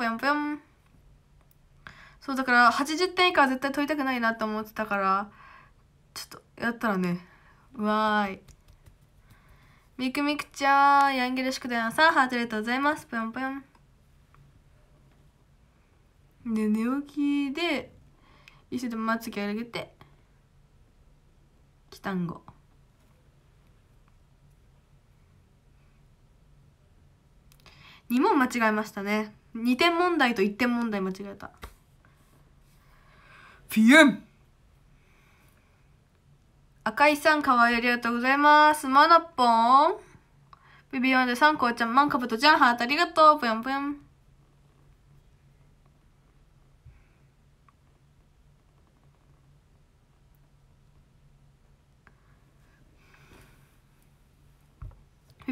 ぽやんぽやんそうだから80点以下は絶対取りたくないなと思ってたからちょっとやったらねわーいみくみくちゃんやんギるしくだよさんハートがとうございますぽやんぽやんで寝起きで一緒でまつげ上げてきたんご2問間違えましたね2点問題と1点問題間違えたフエン赤井さんかわいいありがとうございますマナポンビビワンでさんこうちゃんマンカブトジャンハートありがとうぷよんぷよん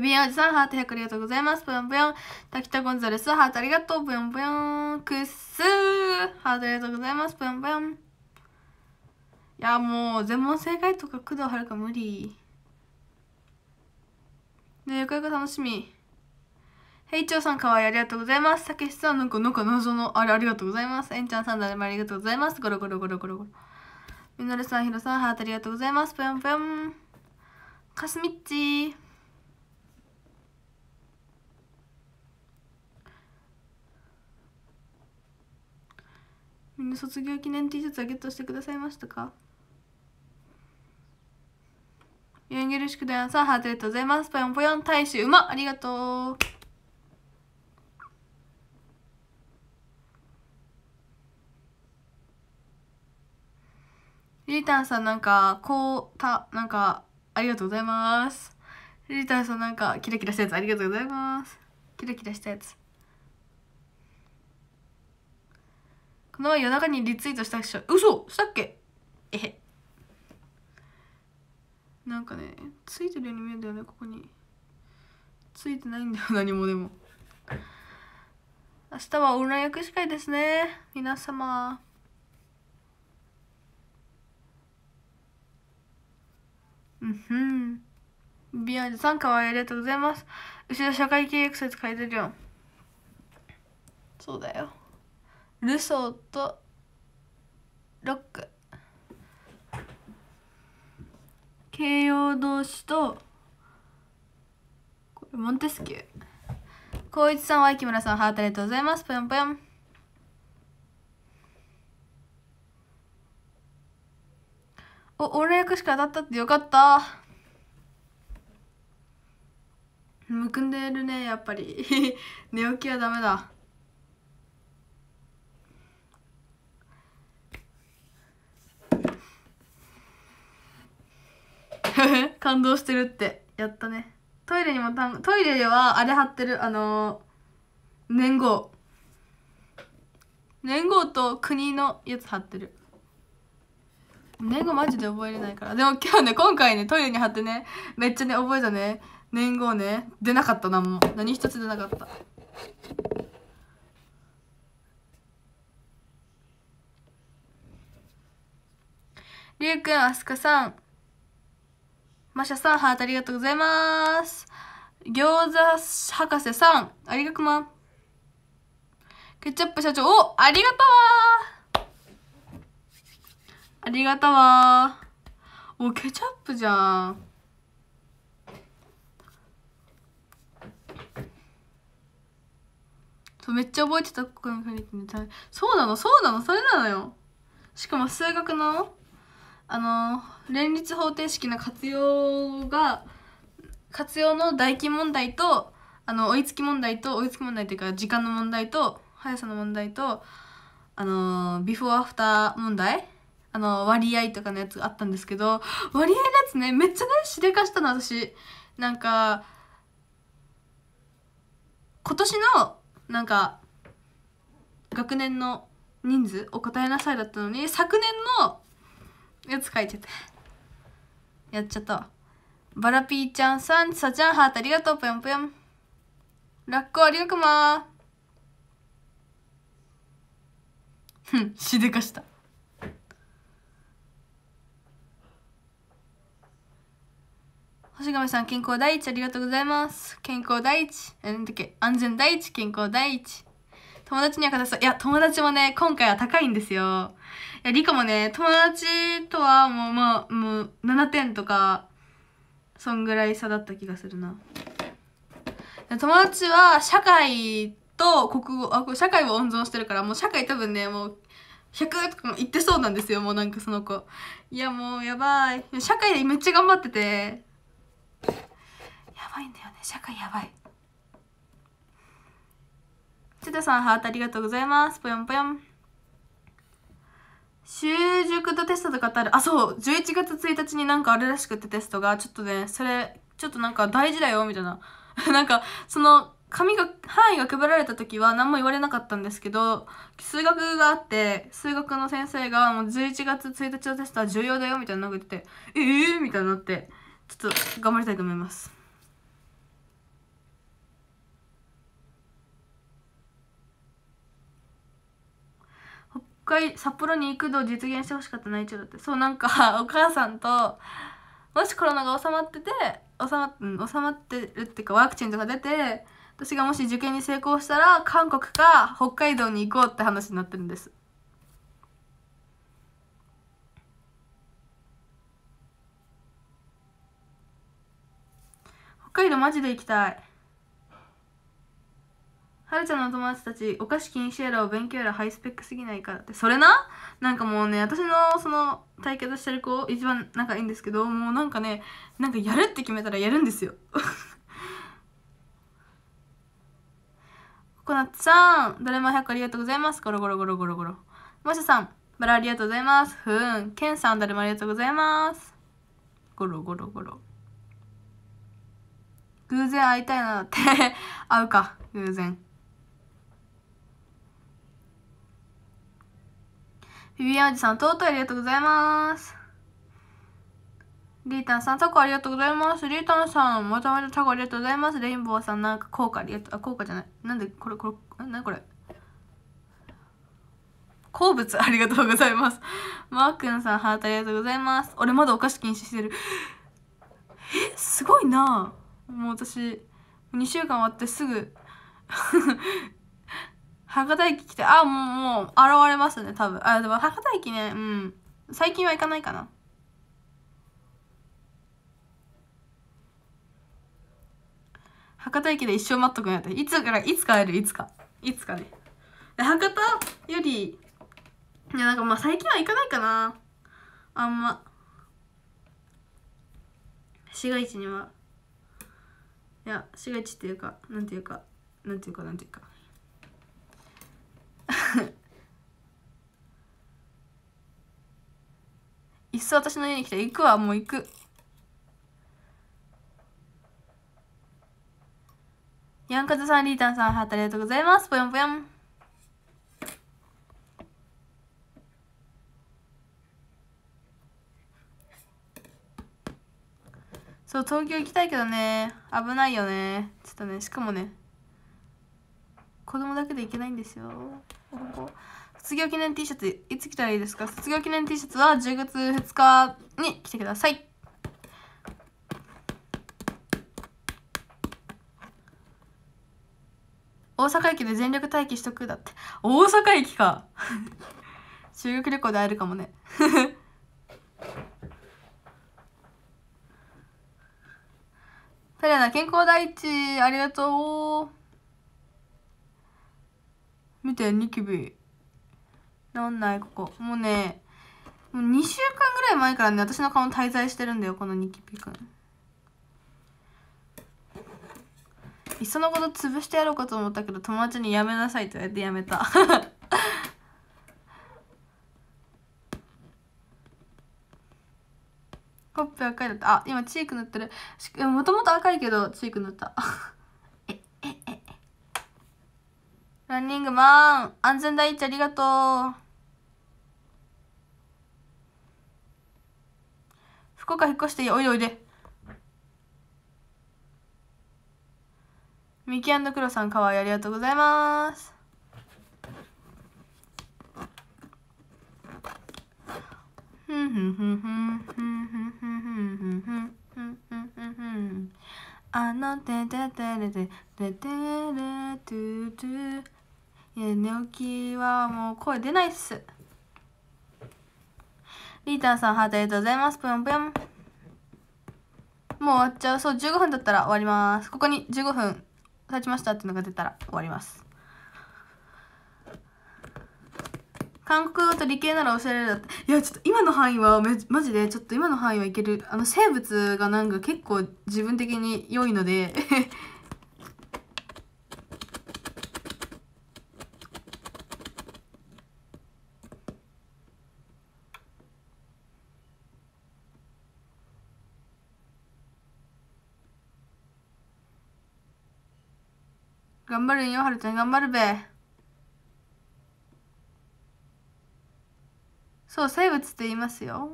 ビビンおじさん、ハート100ありがとうございます。ぷよんぷよん。滝田ゴンザレス、ハートありがとう。ぷよんぷよん。くっすー。ハートありがとうございます。ぷよんぷよん。いや、もう、全問正解とか工藤か無理。ねゆくゆく楽しみ。ヘイチョウさんかわいいありがとうございます。たけしさんなんかなんか謎のあれありがとうございます。えんちゃんさん誰もありがとうございます。ゴロゴロゴロゴロゴロ。みのるさんひろさんハートありがとうございます。ぷよんぷよん。かすみっちみんな卒業記念 T シャツはゲットしてくださいましたかよんげるしくだよさんハートありがとうございますぽよんぽよん大使うまありがとうリタンさんなんかこうたなんかありがとうございますリタンさんなんかキラキラしたやつありがとうございますキラキラしたやつこの前夜中にリツイートしたっしょ嘘したっけえへなんかねついてるように見えるんだよねここについてないんだよ何もでも明日はオンライン握手会ですね皆様うんんビアンジさんかわいいありがとうございます後ろ社会契約説書いてるよそうだよルソーとロック形容動詞とこれモンテスキュー光一さんは木村さんハートありがとうございますぽよんぽよんお俺役しか当たったってよかったむくんでるねやっぱり 寝起きはダメだ感動してるってやったねトイレにもたんトイレではあれ貼ってるあのー、年号年号と国のやつ貼ってる年号マジで覚えれないからでも今日ね今回ねトイレに貼ってねめっちゃね覚えたね年号ね出なかったなもう何一つ出なかったりゅうくんあすかさんマシャさん、ハートありがとうございます。餃子博士さん、ありがくま。ケチャップ社長、おありがとうありがとうお、ケチャップじゃん。そう、めっちゃ覚えてた、そうなの、そうなの、それなのよ。しかも数学のあの連立方程式の活用が活用の代金問題とあの追いつき問題と追いつき問題というか時間の問題と速さの問題とあのビフォーアフター問題あの割合とかのやつあったんですけど割合のやつねめっちゃねしでかしたの私なんか今年のなんか学年の人数お答えなさいだったのに昨年のやつ書いちゃったやっちゃったバラピーちゃんさんさちゃんハートありがとうぷよんぷよんラッコありがくまふんしでかした星神さん健康第一ありがとうございます健康第一えなんだっけ安全第一健康第一友達には勝てそう。いや、友達もね、今回は高いんですよ。いや、リカもね、友達とはもう、まあ、もう、7点とか、そんぐらい差だった気がするな。友達は、社会と国語、あ、これ社会を温存してるから、もう社会多分ね、もう、100とかも言ってそうなんですよ、もうなんかその子。いや、もうやばい。社会でめっちゃ頑張ってて、やばいんだよね、社会やばい。さんハートありがとうございますぽよんぽよん習熟度テストとかってあるあそう11月1日になんかあるらしくてテストがちょっとねそれちょっとなんか大事だよみたいな なんかその紙が範囲が配られた時は何も言われなかったんですけど数学があって数学の先生がもう11月1日のテストは重要だよみたいなのが言っててええー、みたいになってちょっと頑張りたいと思います回札幌に行くのを実現してほしかった内調だってそうなんか お母さんともしコロナが収まってて収ま収まってるっていうかワクチンとか出て私がもし受験に成功したら韓国か北海道に行こうって話になってるんです北海道マジで行きたいはるちゃんのお友達たちお菓子禁止やらお勉強やらハイスペックすぎないからってそれななんかもうね私のその対決してる子一番仲いいんですけどもうなんかねなんかやるって決めたらやるんですよ ココナッツさんドラマ100ありがとうございますゴロゴロゴロゴロゴロマシャさんバラありがとうございますふーんケンさん誰もありがとうございますゴロゴロゴロ偶然会いたいなって 会うか偶然ィビアンジじさん、とうとうありがとうございます。リータンさん、タコありがとうございます。リータンさん、またまたタコありがとうございます。レインボーさん、なんか効果ありがとう、あ、効果じゃない。なんで、これ、これ、なにこれ。好物ありがとうございます。マー君さん、ハートありがとうございます。俺まだお菓子禁止してる。え、すごいなもう私、2週間終わってすぐ博多駅来て、あ、もう、もう、現れますね、多分。あ、でも博多駅ね、うん。最近は行かないかな。博多駅で一生待っとくんやったいつからいつか会えるいつかいつかねで博多よりいやなんかまあ最近は行かないかなあんま市街地にはいや市街地っていうかなんていうかなんていうかなんていうかいっそ私の家に来て行くわもう行くヤンカズさんリータンさんハートありがとうございますぽよんぽよんそう東京行きたいけどね危ないよねちょっとねしかもね子供だけで行けないんですよ卒業記念 T シャツいつ着たらいいですか卒業記念 T シャツは10月2日に来てください大阪駅で全力待機しとくだって大阪駅か 修学旅行で会えるかもねフェ レナ健康第一ありがとう見てニキビ治んないここもうねもう2週間ぐらい前からね私の顔滞在してるんだよこのニキビくんいっそのこと潰してやろうかと思ったけど友達にやめなさいって言われてやめたほっぺ赤いだったあ今チーク塗ってるもともと赤いけどチーク塗った えええランニングマン安全第一ありがとう岡引っ越していおいでおいでミキクロさんかわいいありがとうございますふんふんふんふんふんふんふんふんふんんてててててててれてていや寝起きはもう声出ないっすリータンさん、ハートありがとうございます。ぷよんぷよん。もう終わっちゃう。そう、15分だったら終わります。ここに15分経ちましたっていうのが出たら終わります。韓国語と理系なら教えられるだっていやちょっと今の範囲はめマジでちょっと今の範囲はいけるあの生物がなんか結構自分的に良いので頑張るよはるちゃん頑張るべそう生物って言いますよ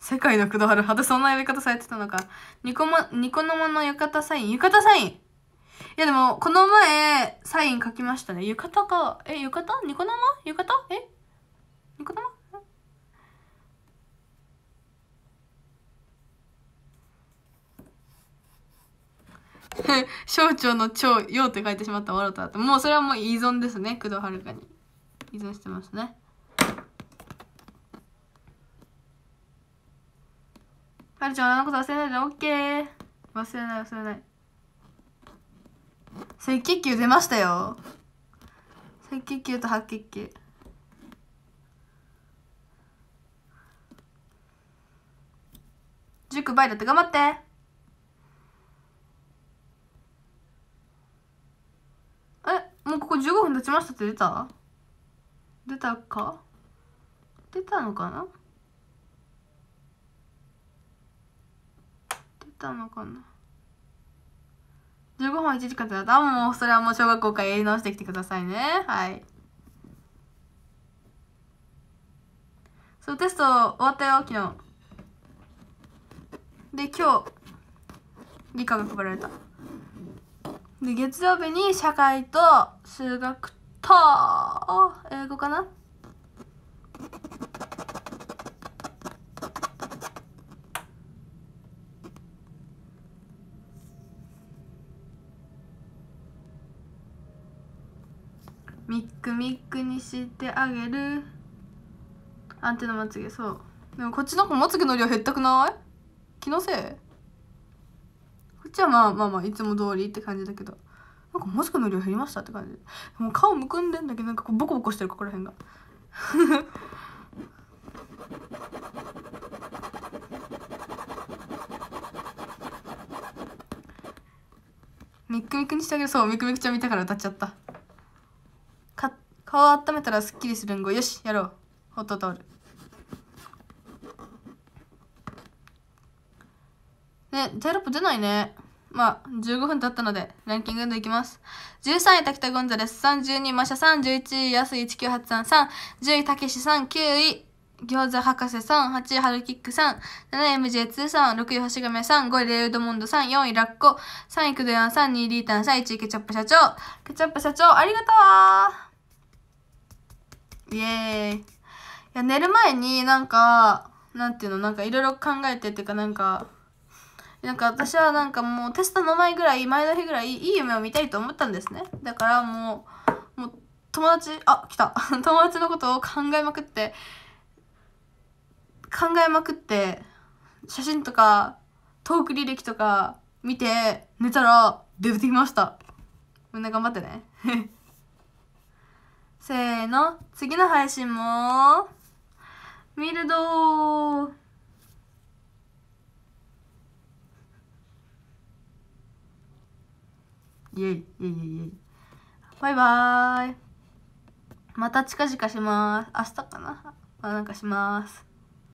世界の黒原はそんな呼び方されてたのかニコもニコ生の浴衣サイン浴衣サインいやでもこの前サイン書きましたね浴衣かえ浴衣ニコ生浴衣えニコ生小腸の腸用って書いてしまったわったってもうそれはもう依存ですね工藤遥に依存してますねはるちゃんあのこと忘れないでオッケー忘れない忘れない赤血球出ましたよ赤血球と白血球塾バイだって頑張って15分経ちましたって出た出たか出たのかな出たのかな15分1時間だったもうそれはもう小学校からやり直してきてくださいねはいそうテスト終わったよ昨日で今日理科が配られたで月曜日に社会と数学と英語かなミックミックにしてあげるアンテナまつげそうでもこっちの子まつげの量減ったくない気のせいこっちはまあまあまあいつも通りって感じだけどなんかマスクの量減りましたって感じもう顔むくんでんだけどなんかこうボコボコしてるここら辺が ミックミクにしてあげるそうミクミクちゃん見たから歌っちゃったか顔温めたらすっきりするんごよしやろうホットタオルね、ジロップ出ないね。まあ、15分経ったので、ランキングでいきます。13位、滝田ゴンザレスさん、12位、マシャさん、11位、安井1983さん、10位、たけしさん、9位、餃子博士さん、8位、ハルキックさん、7位、MJ2 さん、6位、星亀さん、5位、レイウドモンドさん、4位、ラッコ、3位、クドヤンさん、2位、リータンさん、1位、ケチャップ社長。ケチャップ社長、ありがとうイェーイ。いや、寝る前になんか、なんていうの、なんかいろいろ考えてっていうかなんか、なんか私はなんかもうテストの前ぐらい前の日ぐらいいい夢を見たいと思ったんですねだからもうもう友達あ来た 友達のことを考えまくって考えまくって写真とかトーク履歴とか見て寝たら出てきましたみんな頑張ってね せーの次の配信も見るどーイエイイエイイエイバイバーイまた近々します明日かなあなんかします